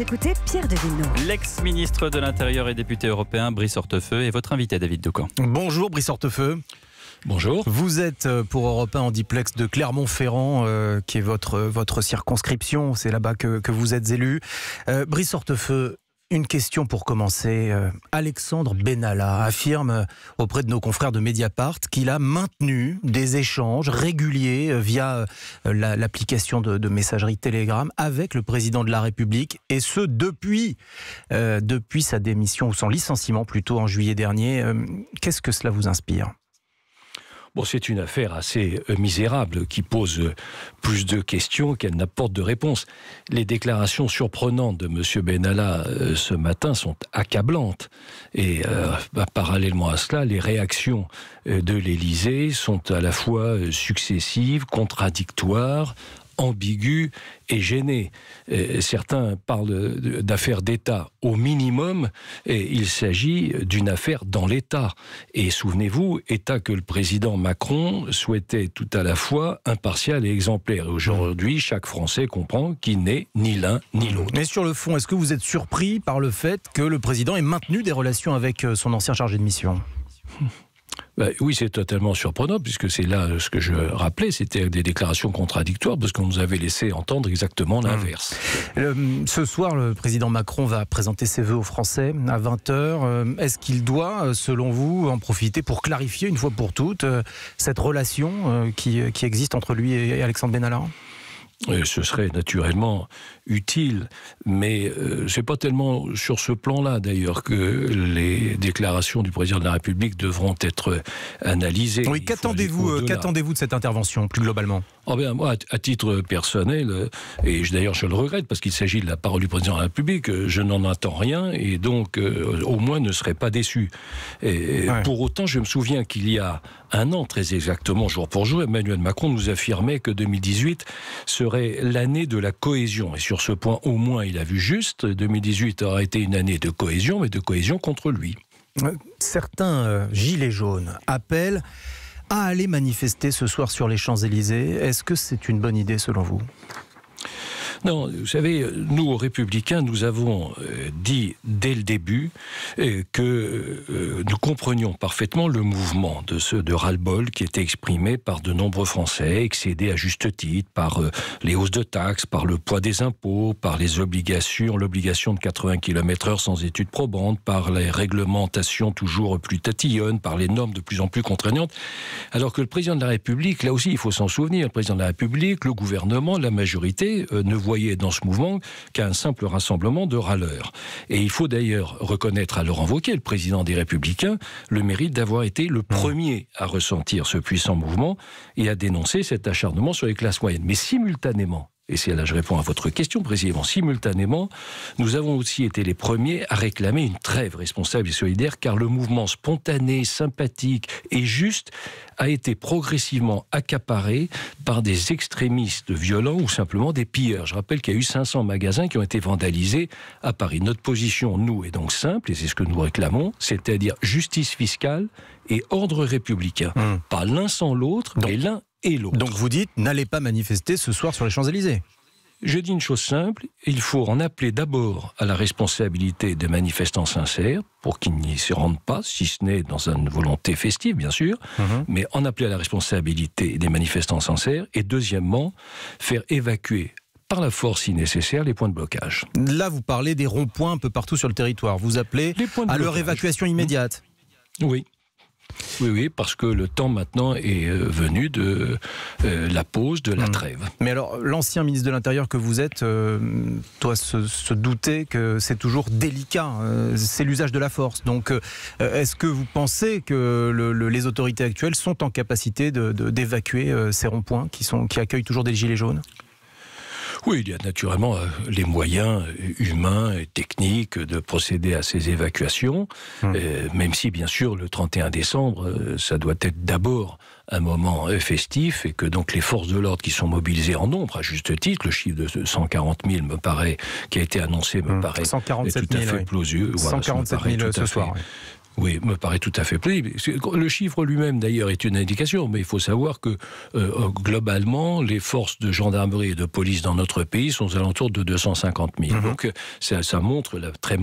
écoutez Pierre de Villeneuve. L'ex-ministre de l'Intérieur et député européen Brice Hortefeux est votre invité, David decamp Bonjour Brice Hortefeux. Bonjour. Vous êtes euh, pour Europe 1 en diplexe de Clermont-Ferrand, euh, qui est votre, euh, votre circonscription. C'est là-bas que, vous êtes élu. Brice Hortefeux, une question pour commencer. Euh, Alexandre Benalla affirme euh, auprès de nos confrères de Mediapart qu'il a maintenu des échanges réguliers euh, via l'application de, de, messagerie Telegram avec le président de la République, et ce depuis, depuis sa démission ou son licenciement plutôt en juillet dernier. Qu'est-ce que cela vous inspire Bon, c'est une affaire assez euh, misérable qui pose euh, plus de questions qu'elle n'apporte de réponses. Les déclarations surprenantes de M. Benalla euh, ce matin sont accablantes. Et bah, parallèlement à cela, les réactions de l'Élysée sont à la fois successives, contradictoires, ambigu et gêné. certains parlent d'affaires d'État au minimum, et il s'agit d'une affaire dans l'État. Et souvenez-vous, État que le président Macron souhaitait tout à la fois impartial et exemplaire. Aujourd'hui, chaque Français comprend qu'il n'est ni l'un ni l'autre. Mais sur le fond, est-ce que vous êtes surpris par le fait que le président ait maintenu des relations avec euh, son ancien chargé de mission bah, oui, c'est totalement surprenant, puisque c'est là euh, ce que je rappelais, c'était des déclarations contradictoires, parce qu'on nous avait laissé entendre exactement mmh. l'inverse. Euh, ce soir, le président Macron va présenter ses voeux aux Français à 20h. Euh, est-ce qu'il doit, selon vous, en profiter pour clarifier une fois pour toutes cette relation qui, qui existe entre lui et Alexandre Benalla ce serait naturellement utile, mais euh, ce n'est pas tellement sur ce plan-là d'ailleurs que les déclarations du président de la République devront être analysées. Euh, qu'attendez-vous de cette intervention plus globalement ah ben, moi, à titre personnel, euh, et d'ailleurs je le regrette parce qu'il s'agit de la parole du président de la République, euh, je n'en attends rien et donc euh, au moins ne serai pas déçu. Et Pour autant, je me souviens qu'il y a un an, très exactement, jour pour jour, Emmanuel Macron nous affirmait que 2018 serait l'année de la cohésion. Et sur ce point, au moins, il a vu juste. 2018 aura été une année de cohésion, mais de cohésion contre lui. Certains gilets jaunes appellent à aller manifester ce soir sur les Champs-Élysées. Est-ce que c'est une bonne idée selon vous non, vous savez, nous, aux Républicains, nous avons euh, dit dès le début euh, que euh, nous comprenions parfaitement le mouvement de ce de ras-le-bol qui était exprimé par de nombreux Français, excédés à juste titre par les hausses de taxes, par le poids des impôts, par les obligations, l'obligation de 80 km/h sans études probantes, par les réglementations toujours plus tatillonnes, par les normes de plus en plus contraignantes. Alors que le président de la République, là aussi, il faut s'en souvenir, le président de la République, le gouvernement, la majorité ne voit dans ce mouvement qu'un simple rassemblement de râleurs. Et il faut d'ailleurs reconnaître à Laurent Wauquiez, le président des Républicains, le mérite d'avoir été le mmh. premier à ressentir ce puissant mouvement et à dénoncer cet acharnement sur les classes moyennes. Mais simultanément, et c'est là que je réponds à votre question, précisément, simultanément, nous avons aussi été les premiers à réclamer une trêve responsable et solidaire, car le mouvement spontané, sympathique et juste a été progressivement accaparé par des extrémistes violents ou simplement des pilleurs. Je rappelle qu'il y a eu 500 magasins qui ont été vandalisés à Paris. Notre position, nous, est donc simple, et c'est ce que nous réclamons, c'est-à-dire justice fiscale et ordre républicain. Mmh. Pas l'un sans l'autre, mais l'un donc vous dites, n'allez pas manifester ce soir sur les Champs-Élysées je dis une chose simple, il faut en appeler d'abord à la responsabilité des manifestants sincères pour qu'ils n'y se rendent pas, si ce n'est dans une volonté festive, bien sûr, mhm. mais en appeler à la responsabilité des manifestants sincères et deuxièmement, faire évacuer par la force si nécessaire les points de blocage. Là, vous parlez des ronds-points un peu partout sur le territoire. Vous appelez à leur évacuation immédiate. Oui. Oui, oui, parce que le temps maintenant est euh, venu de euh, la pause, de la hmm. trêve. Mais alors, l'ancien ministre de l'Intérieur que vous êtes doit euh, se, douter que c'est toujours délicat. c'est l'usage de la force. Donc, est-ce que vous pensez que les autorités actuelles sont en capacité d'évacuer ces ronds-points qui accueillent toujours des gilets jaunes oui, il y a naturellement euh, les moyens euh, humains et techniques de procéder à ces évacuations, hmm. euh, même si bien sûr le 31 décembre, ça doit être d'abord un moment festif et que donc les forces de l'ordre qui sont mobilisées en nombre, à juste titre, le chiffre de 140 000 me paraît, qui a été annoncé me hmm. paraît tout à fait oui. 147 000 ce, soir. Oui, me paraît tout à fait plausible. Le chiffre lui-même, d'ailleurs, est une indication, mais il faut savoir que, euh, globalement, les forces de gendarmerie et de police dans notre pays sont aux alentours de 250 000. Mhm. Donc, ça, ça, montre la très,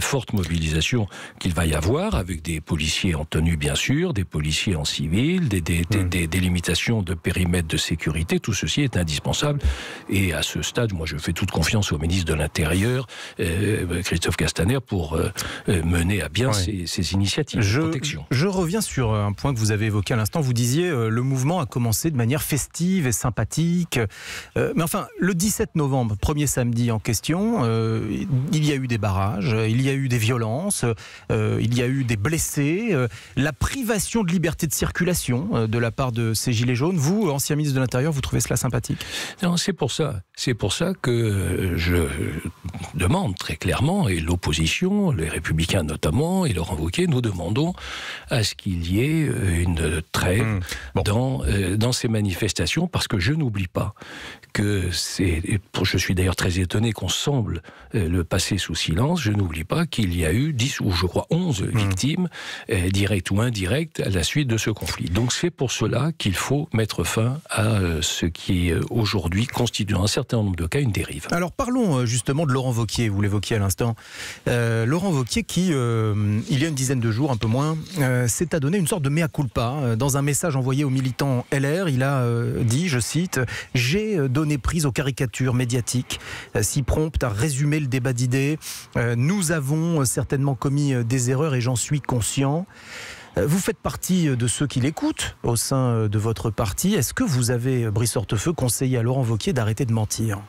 forte mobilisation qu'il va y avoir, avec des policiers en tenue, bien sûr, des policiers en civil, mhm. des, délimitations de périmètre de sécurité. Tout ceci est indispensable. Et à ce stade, moi, je fais toute confiance au ministre de l'Intérieur, euh, Christophe Castaner, pour euh, mener à bien ces initiatives je, de protection. Je reviens sur euh, un point que vous avez évoqué à l'instant. Vous disiez euh, le mouvement a commencé de manière festive et sympathique. Euh, mais enfin, le 17 novembre, premier samedi en question, il y a eu des barrages, il y a eu des violences, il y a eu des blessés, la privation de liberté de circulation de la part de ces gilets jaunes. Vous, ancien ministre de l'Intérieur, vous trouvez cela sympathique c'est pour ça. C'est pour ça que je demande très clairement, et l'opposition, les républicains notamment, et leur Wauquiez, nous demandons à ce qu'il y ait euh, une trêve hmm. dans, euh, dans ces manifestations, parce que je n'oublie pas que c'est. Je suis d'ailleurs très étonné qu'on semble euh, le passer sous silence. Je n'oublie pas qu'il y a eu 10 ou je crois 11 hmm. victimes, directes ou indirectes, à la suite de ce conflit. Donc c'est pour cela qu'il faut mettre fin à ce qui aujourd'hui constitue un certain nombre de cas une dérive. Alors parlons justement de Laurent Vauquier, vous l'évoquiez à l'instant. Laurent Vauquier qui, il y a une dizaine de jours, un peu moins, euh, c'est à donner une sorte de mea culpa. Euh, dans un message envoyé aux militants LR, il a euh, dit, je cite, J'ai donné prise aux caricatures médiatiques, si promptes à résumer le débat d'idées. nous avons certainement commis des erreurs et j'en suis conscient. Vous faites partie de ceux qui l'écoutent au sein de votre parti. Est-ce que vous avez, Brice Hortefeux, conseillé à Laurent Vauquier d'arrêter de mentir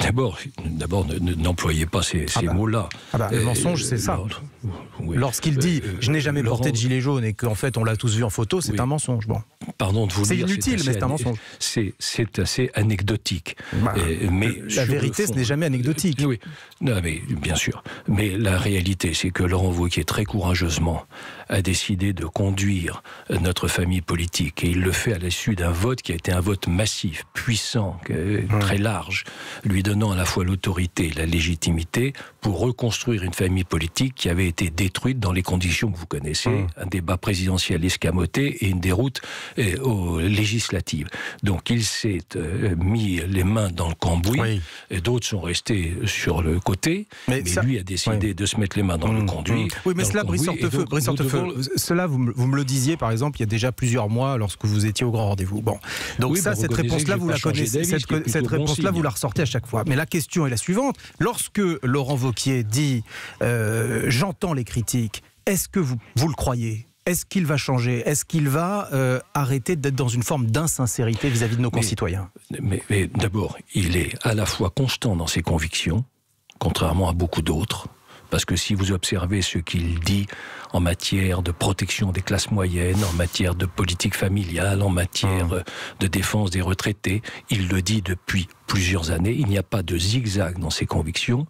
d'abord, d'abord n'employez pas ces, ah bah. mots-là. Ah bah, le euh, mensonge, c'est ça. Euh, Lorsqu'il dit euh, je n'ai jamais porté de gilet jaune et qu'en fait on l'a tous vu en photo, c'est un mensonge. Bon. Pardon de vous C'est inutile, mais c'est un mensonge. C'est assez anecdotique. Bah, mais la vérité, ce n'est jamais anecdotique. oui, non, mais bien sûr. Mais la réalité, c'est que Laurent Wauquiez très courageusement a décidé de conduire notre famille politique et il le fait à l'issue d'un vote qui a été un vote massif, puissant, très large lui donnant à la fois l'autorité et la légitimité pour reconstruire une famille politique qui avait été détruite dans les conditions que vous connaissez, mmh. un débat présidentiel escamoté et une déroute euh, législative. Donc il s'est euh, mis les mains dans le cambouis, et d'autres sont restés sur le côté, mais, lui a décidé de se mettre les mains dans le mmh, conduit. Mmh. Oui, mais cela, Brice Hortefeux, feu. cela, vous, me le disiez par exemple il y a déjà plusieurs mois lorsque vous étiez au grand rendez-vous. Bon, donc ça, bah, cette réponse-là, vous la connaissez, cette, réponse-là, vous la ressortez chaque fois. Mais la question est la suivante. Lorsque Laurent Vauquier dit euh, J'entends les critiques, est-ce que vous, vous le croyez est-ce qu'il va changer Est-ce qu'il va euh, arrêter d'être dans une forme d'insincérité vis-à-vis de nos concitoyens mais d'abord, il est à la fois constant dans ses convictions, contrairement à beaucoup d'autres, parce que si vous observez ce qu'il dit en matière de protection des classes moyennes, en matière de politique familiale, en matière mmh. euh, de défense des retraités, il le dit depuis plusieurs années. Il n'y a pas de zigzag dans ses convictions.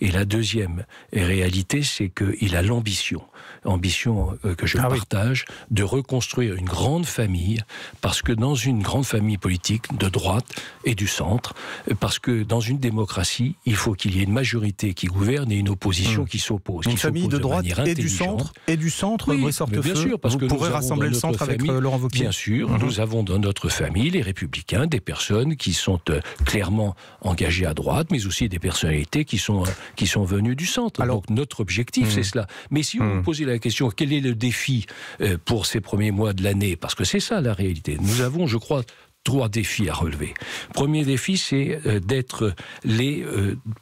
Et la deuxième réalité, c'est qu'il a l'ambition, ambition euh, que je ah partage, de reconstruire une grande famille, parce que dans une grande famille politique de droite et du centre, parce que dans une démocratie, il faut qu'il y ait une majorité qui gouverne et une opposition hum. qui s'oppose. Une famille de droite et du centre et du centre, oui, bien sûr, vous pourrez rassembler le centre avec euh, Laurent Wauquiez. Bien sûr, mmh. nous avons dans notre famille les républicains, des personnes qui sont euh, clairement engagés à droite, mais aussi des personnalités qui sont, euh, qui sont venues du centre. Alors, notre objectif, c'est hmm. cela. Mais si vous me hmm. posez la question, quel est le défi euh, pour ces premiers mois de l'année Parce que c'est ça la réalité. Nous avons, je crois, trois défis à relever. Premier défi, c'est euh, d'être les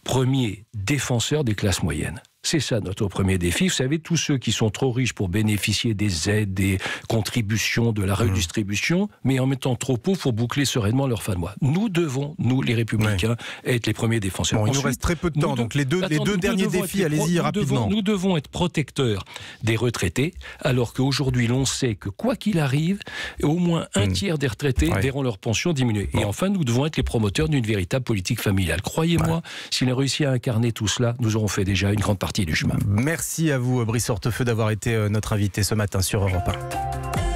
premiers défenseurs des classes moyennes. C'est ça notre premier défi. Vous savez, tous ceux qui sont trop riches pour bénéficier des aides, des contributions, de la mmh. redistribution, mais en mettant trop pauvres pour boucler sereinement leur fin de mois. Nous devons, nous les républicains, être les premiers défenseurs. il nous reste très peu de temps, donc les deux, les deux derniers défis, allez-y rapidement. nous devons être protecteurs des retraités, alors qu'aujourd'hui l'on sait que quoi qu'il arrive, au moins un mmh. tiers des retraités verront leur pension diminuer. Et enfin, nous devons être les promoteurs d'une véritable politique familiale. Croyez-moi, s'il a réussi à incarner tout cela, nous aurons fait déjà une grande partie Merci à vous, Brice Hortefeux, d'avoir été euh, notre invité ce matin sur Europe 1.